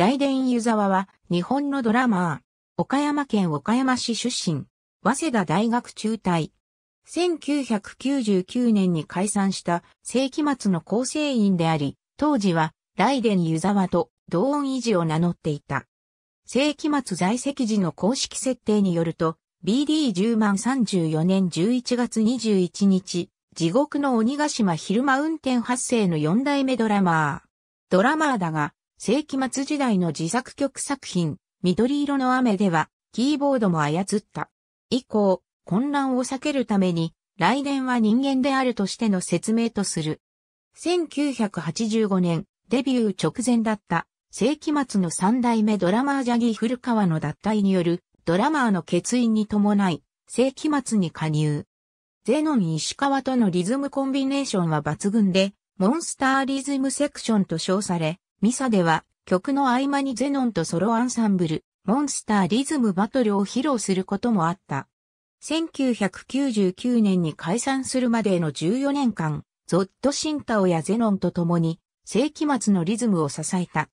大電湯沢は日本のドラマー。岡山県岡山市出身。早稲田大学中退。1999年に解散した世紀末の構成員であり、当時は大電湯沢と同音維持を名乗っていた。世紀末在籍時の公式設定によると、BD10 万34年11月21日、地獄の鬼ヶ島昼間運転発生の4代目ドラマー。ドラマーだが、世紀末時代の自作曲作品、緑色の雨では、キーボードも操った。以降、混乱を避けるために、来年は人間であるとしての説明とする。1985年、デビュー直前だった、世紀末の三代目ドラマージャギー古川の脱退による、ドラマーの欠員に伴い、世紀末に加入。ゼノン石川とのリズムコンビネーションは抜群で、モンスターリズムセクションと称され、ミサでは曲の合間にゼノンとソロアンサンブル、モンスターリズムバトルを披露することもあった。1999年に解散するまでの14年間、ゾッド・シンタオやゼノンと共に、世紀末のリズムを支えた。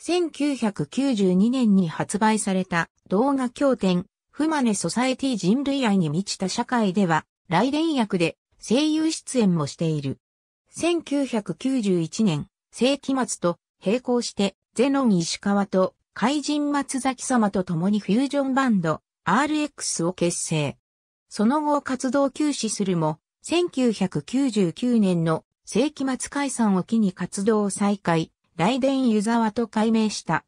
1992年に発売された動画経典、フマネ・ソサエティ人類愛に満ちた社会では、来連役で声優出演もしている。1991年、世紀末と並行して、ゼノン石川と怪人松崎様と共にフュージョンバンド RX を結成。その後活動休止するも、1999年の世紀末解散を機に活動を再開、雷電湯沢と改名した。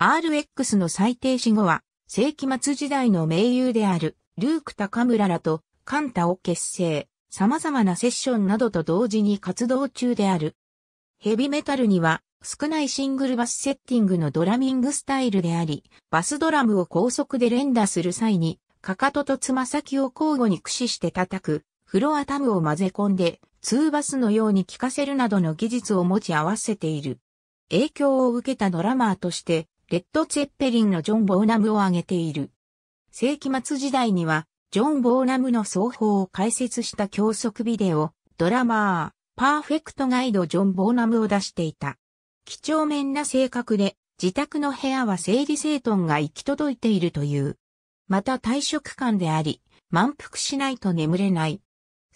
RX の最低死後は、世紀末時代の名優である、ルーク高村らと、カンタを結成、様々なセッションなどと同時に活動中である。ヘビメタルには、少ないシングルバスセッティングのドラミングスタイルであり、バスドラムを高速で連打する際に、かかととつま先を交互に駆使して叩く、フロアタムを混ぜ込んで、ツーバスのように効かせるなどの技術を持ち合わせている。影響を受けたドラマーとして、レッド・ツェッペリンのジョン・ボーナムを挙げている。世紀末時代には、ジョン・ボーナムの奏法を解説した教則ビデオ、ドラマー、パーフェクトガイド・ジョン・ボーナムを出していた。几帳面な性格で、自宅の部屋は整理整頓が行き届いているという。また退職感であり、満腹しないと眠れない。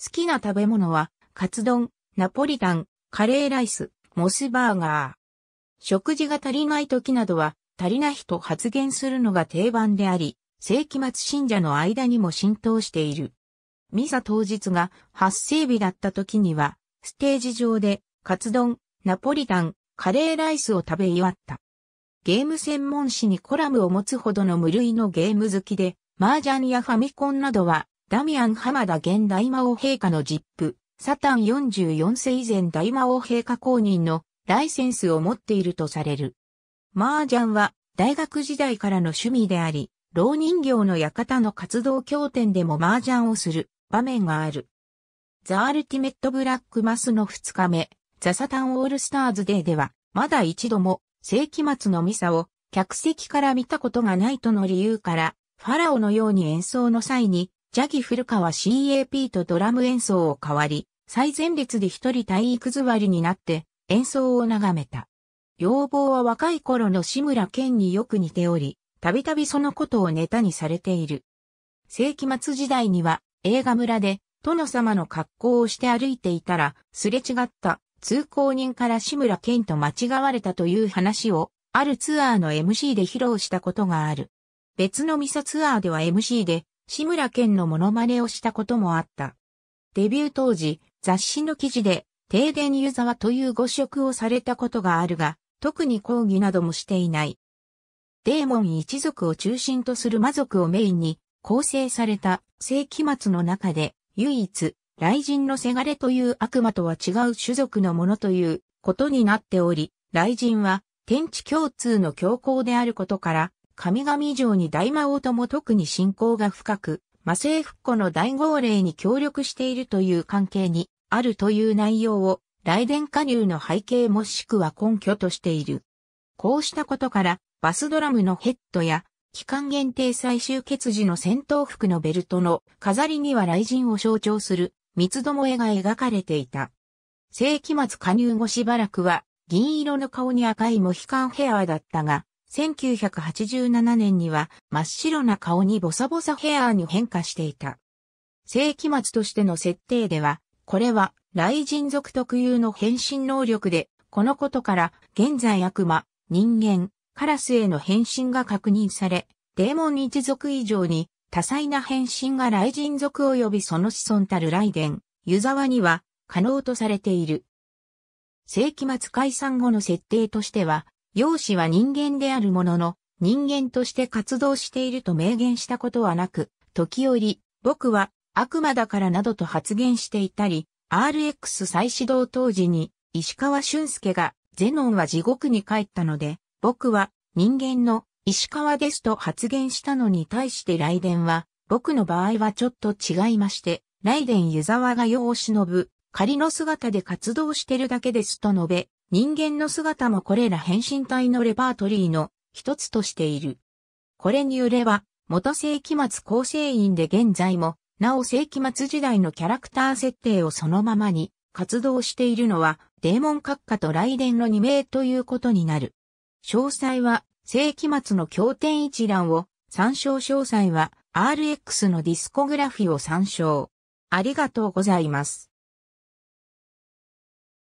好きな食べ物は、カツ丼、ナポリタン、カレーライス、モスバーガー。食事が足りない時などは、足りないと発言するのが定番であり、世紀末信者の間にも浸透している。ミサ当日が発生日だった時には、ステージ上で、カツ丼、ナポリタン、カレーライスを食べ祝った。ゲーム専門誌にコラムを持つほどの無類のゲーム好きで、麻雀やファミコンなどは、ダミアン・浜田現大魔王陛下のジップ、サタン44世以前大魔王陛下公認のライセンスを持っているとされる。麻雀は大学時代からの趣味であり、老人形の館の活動協点でも麻雀をする場面がある。ザ・アルティメット・ブラック・マスの2日目、ザサタンオールスターズデーでは、まだ一度も世紀末のミサを客席から見たことがないとの理由から、ファラオのように演奏の際に、ジャギフルカは CAP とドラム演奏を代わり、最前列で一人体育座りになって演奏を眺めた。要望は若い頃の志村健によく似ており、たびたびそのことをネタにされている。世紀末時代には映画村で殿様の格好をして歩いていたらすれ違った通行人から志村健と間違われたという話を、あるツアーの MC で披露したことがある。別のミサツアーでは MC で、志村健のモノマネをしたこともあった。デビュー当時、雑誌の記事で、停電湯沢という誤植をされたことがあるが、特に抗議などもしていない。デーモン一族を中心とする魔族をメインに構成された世紀末の中で唯一雷神のせがれという悪魔とは違う種族のものということになっており、雷神は天地共通の教皇であることから、神々以上に大魔王とも特に信仰が深く、魔性復古の大号令に協力しているという関係にあるという内容を、雷電加入の背景もしくは根拠としている。こうしたことから、バスドラムのヘッドや、期間限定最終決時の戦闘服のベルトの飾りには雷神を象徴する三つどもえが描かれていた。世紀末加入後しばらくは、銀色の顔に赤いモヒカンヘアーだったが、1987年には真っ白な顔にボサボサヘアーに変化していた。世紀末としての設定では、これは雷神族特有の変身能力で、このことから現在悪魔、人間、カラスへの変身が確認され、デーモン一族以上に多彩な変身が雷神族及びその子孫たる雷電、湯沢には可能とされている。世紀末解散後の設定としては、容姿は人間であるものの、人間として活動していると明言したことはなく、時折、僕は悪魔だからなどと発言していたり、RX 再始動当時に石川俊介が、ゼノンは地獄に帰ったので、僕は人間の石川ですと発言したのに対して雷電は、僕の場合はちょっと違いまして、雷電湯沢が世を忍ぶ、仮の姿で活動してるだけですと述べ、人間の姿もこれら変身体のレパートリーの一つとしている。これによれば、元世紀末構成員で現在も、なお世紀末時代のキャラクター設定をそのままに活動しているのは、デーモン閣下と雷電の2名ということになる。詳細は世紀末の経典一覧を参照詳細は RX のディスコグラフィを参照。ありがとうございます。